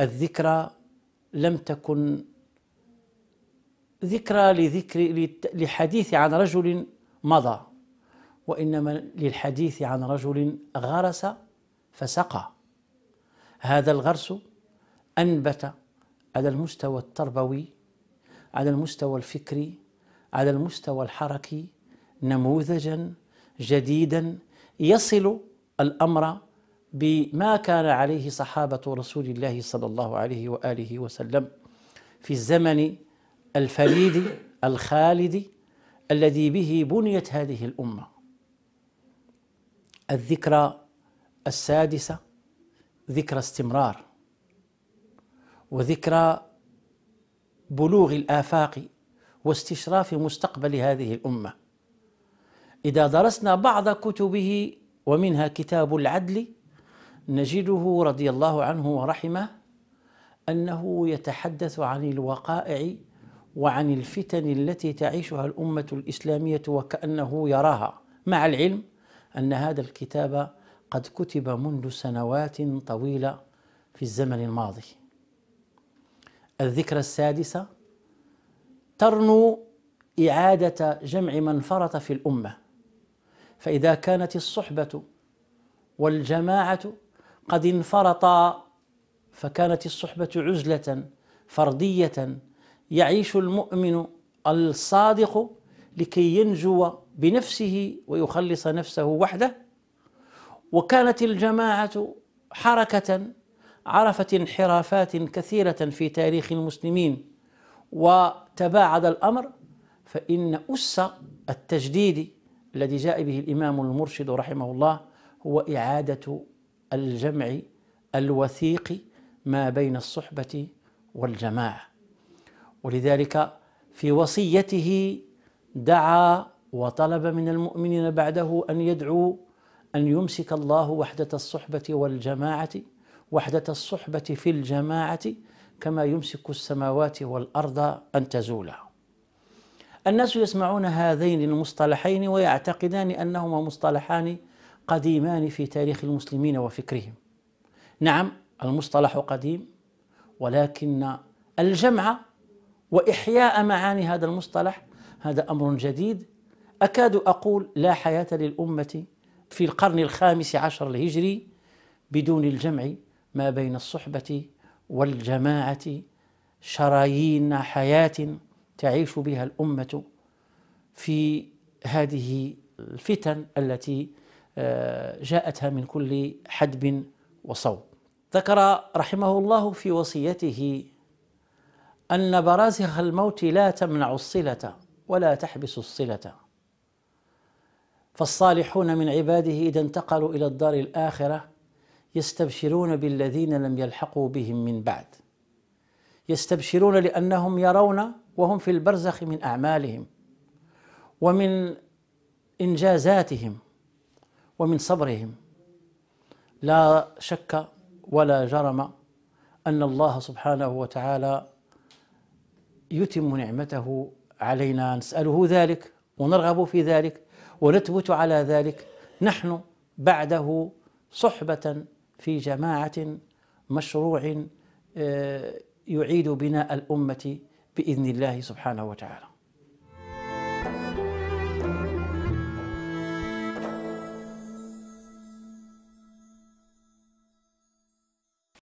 الذكرى لم تكن ذكرى لذكر لحديث عن رجل مضى وانما للحديث عن رجل غرس فسقى هذا الغرس انبت على المستوى التربوي على المستوى الفكري على المستوى الحركي نموذجا جديدا يصل الامر بما كان عليه صحابة رسول الله صلى الله عليه وآله وسلم في الزمن الفريد الخالد الذي به بنيت هذه الأمة الذكرى السادسة ذكرى استمرار وذكرى بلوغ الآفاق واستشراف مستقبل هذه الأمة إذا درسنا بعض كتبه ومنها كتاب العدل نجده رضي الله عنه ورحمه انه يتحدث عن الوقائع وعن الفتن التي تعيشها الامه الاسلاميه وكانه يراها مع العلم ان هذا الكتاب قد كتب منذ سنوات طويله في الزمن الماضي الذكرى السادسه ترنو اعاده جمع من فرط في الامه فاذا كانت الصحبه والجماعه قد انفرطا فكانت الصحبة عزلة فردية يعيش المؤمن الصادق لكي ينجو بنفسه ويخلص نفسه وحده وكانت الجماعة حركة عرفت انحرافات كثيرة في تاريخ المسلمين وتباعد الأمر فإن أس التجديد الذي جاء به الإمام المرشد رحمه الله هو إعادة الجمع الوثيقي ما بين الصحبة والجماعة ولذلك في وصيته دعا وطلب من المؤمنين بعده أن يدعوا أن يمسك الله وحدة الصحبة والجماعة وحدة الصحبة في الجماعة كما يمسك السماوات والأرض أن تزولا الناس يسمعون هذين المصطلحين ويعتقدان أنهما مصطلحان قديمان في تاريخ المسلمين وفكرهم نعم المصطلح قديم ولكن الجمع واحياء معاني هذا المصطلح هذا امر جديد اكاد اقول لا حياه للامه في القرن الخامس عشر الهجري بدون الجمع ما بين الصحبه والجماعه شرايين حياه تعيش بها الامه في هذه الفتن التي آه، جاءتها من كل حدب وصوب ذكر رحمه الله في وصيته أن برازخ الموت لا تمنع الصلة ولا تحبس الصلة فالصالحون من عباده إذا انتقلوا إلى الدار الآخرة يستبشرون بالذين لم يلحقوا بهم من بعد يستبشرون لأنهم يرون وهم في البرزخ من أعمالهم ومن إنجازاتهم ومن صبرهم لا شك ولا جرم ان الله سبحانه وتعالى يتم نعمته علينا نساله ذلك ونرغب في ذلك ونثبت على ذلك نحن بعده صحبه في جماعه مشروع آه، يعيد بناء الامه باذن الله سبحانه وتعالى